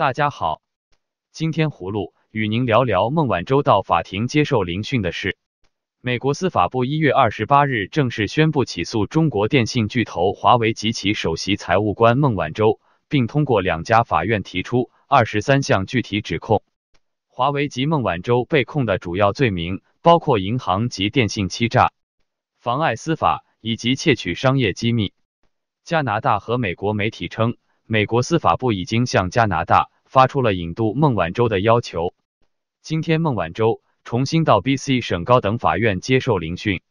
大家好，今天葫芦与您聊聊孟晚舟到法庭接受聆讯的事。美国司法部一月二十八日正式宣布起诉中国电信巨头华为及其首席财务官孟晚舟，并通过两家法院提出二十三项具体指控。华为及孟晚舟被控的主要罪名包括银行及电信欺诈、妨碍司法以及窃取商业机密。加拿大和美国媒体称。美国司法部已经向加拿大发出了引渡孟晚舟的要求。今天，孟晚舟重新到 B.C 省高等法院接受聆讯。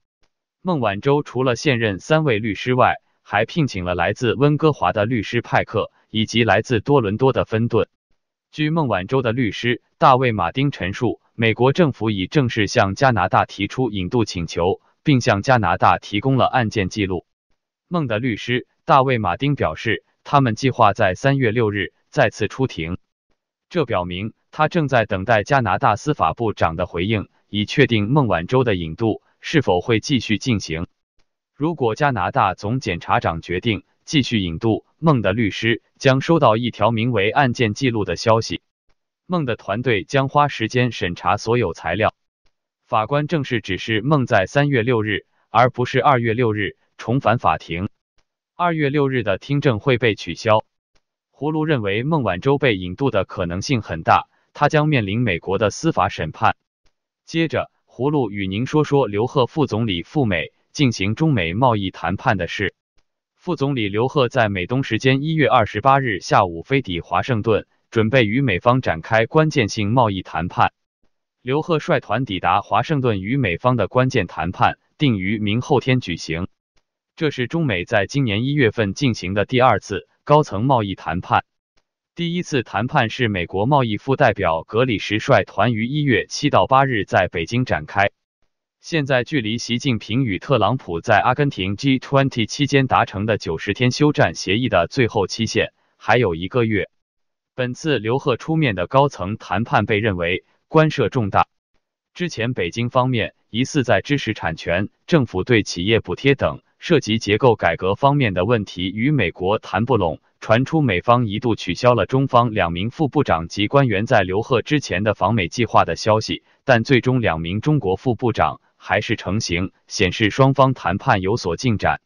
孟晚舟除了现任三位律师外，还聘请了来自温哥华的律师派克以及来自多伦多的芬顿。据孟晚舟的律师大卫·马丁陈述，美国政府已正式向加拿大提出引渡请求，并向加拿大提供了案件记录。孟的律师大卫·马丁表示。他们计划在三月六日再次出庭，这表明他正在等待加拿大司法部长的回应，以确定孟晚舟的引渡是否会继续进行。如果加拿大总检察长决定继续引渡，孟的律师将收到一条名为“案件记录”的消息。孟的团队将花时间审查所有材料。法官正式指示孟在三月六日，而不是二月六日，重返法庭。二月六日的听证会被取消。葫芦认为孟晚舟被引渡的可能性很大，他将面临美国的司法审判。接着，葫芦与您说说刘鹤副总理赴美进行中美贸易谈判的事。副总理刘鹤在美东时间一月二十八日下午飞抵华盛顿，准备与美方展开关键性贸易谈判。刘鹤率团抵达华盛顿，与美方的关键谈判定于明后天举行。这是中美在今年一月份进行的第二次高层贸易谈判。第一次谈判是美国贸易副代表格里什率团于一月七到八日在北京展开。现在距离习近平与特朗普在阿根廷 G20 期间达成的九十天休战协议的最后期限还有一个月。本次刘鹤出面的高层谈判被认为关涉重大。之前北京方面疑似在知识产权、政府对企业补贴等。涉及结构改革方面的问题与美国谈不拢，传出美方一度取消了中方两名副部长及官员在刘鹤之前的访美计划的消息，但最终两名中国副部长还是成行，显示双方谈判有所进展。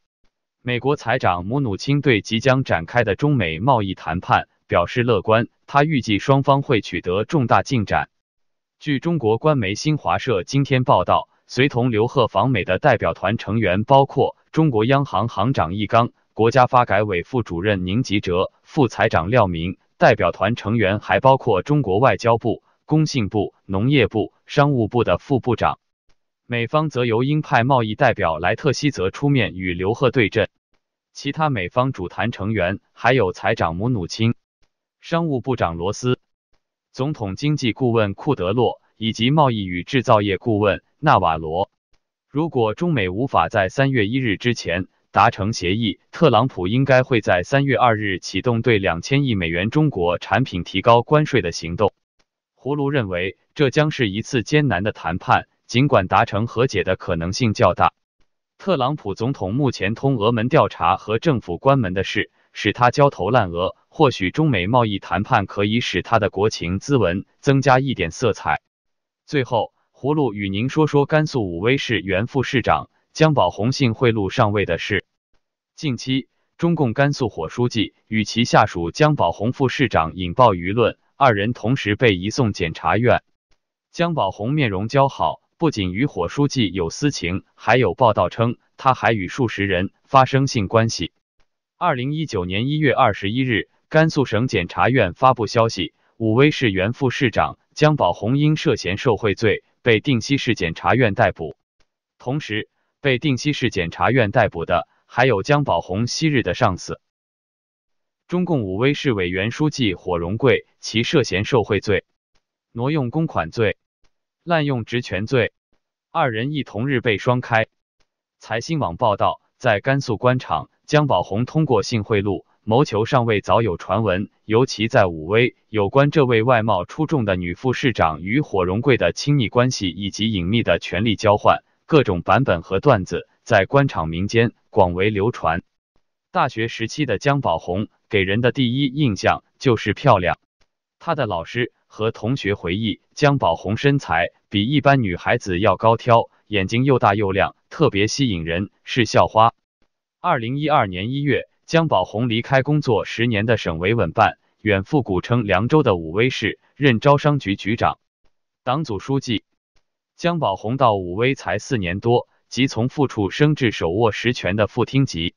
美国财长姆努钦对即将展开的中美贸易谈判表示乐观，他预计双方会取得重大进展。据中国官媒新华社今天报道，随同刘鹤访美的代表团成员包括。中国央行行长易纲、国家发改委副主任宁吉喆、副财长廖明，代表团成员还包括中国外交部、工信部、农业部、商务部的副部长。美方则由鹰派贸易代表莱特希泽出面与刘鹤对阵，其他美方主谈成员还有财长姆努钦、商务部长罗斯、总统经济顾问库德洛以及贸易与制造业顾问纳瓦罗。如果中美无法在三月一日之前达成协议，特朗普应该会在三月二日启动对两千亿美元中国产品提高关税的行动。胡卢认为，这将是一次艰难的谈判，尽管达成和解的可能性较大。特朗普总统目前通俄门调查和政府关门的事使他焦头烂额，或许中美贸易谈判可以使他的国情咨文增加一点色彩。最后。葫芦与您说说甘肃武威市原副市长姜宝红性贿赂上位的事。近期，中共甘肃火书记与其下属姜宝红副市长引爆舆论，二人同时被移送检察院。姜宝红面容姣好，不仅与火书记有私情，还有报道称他还与数十人发生性关系。二零一九年一月二十一日，甘肃省检察院发布消息，武威市原副市长姜宝红因涉嫌受贿罪。被定西市检察院逮捕，同时被定西市检察院逮捕的还有姜宝红昔日的上司，中共武威市委原书记火荣贵，其涉嫌受贿罪、挪用公款罪、滥用职权罪，二人一同日被双开。财新网报道，在甘肃官场，姜宝红通过性贿赂。谋求上位早有传闻，尤其在武威，有关这位外貌出众的女副市长与火荣贵的亲密关系以及隐秘的权力交换，各种版本和段子在官场民间广为流传。大学时期的姜宝红给人的第一印象就是漂亮，她的老师和同学回忆，姜宝红身材比一般女孩子要高挑，眼睛又大又亮，特别吸引人，是校花。二零一二年一月。姜宝红离开工作十年的省维稳办，远赴古称凉州的武威市任招商局局长、党组书记。姜宝红到武威才四年多，即从副处升至手握实权的副厅级。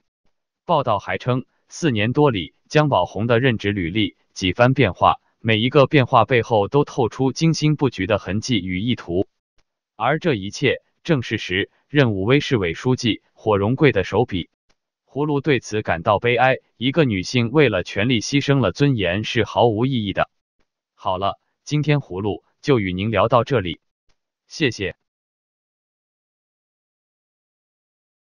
报道还称，四年多里，姜宝红的任职履历几番变化，每一个变化背后都透出精心布局的痕迹与意图。而这一切，正是时任武威市委书记火荣贵的手笔。葫芦对此感到悲哀。一个女性为了权力牺牲了尊严是毫无意义的。好了，今天葫芦就与您聊到这里，谢谢。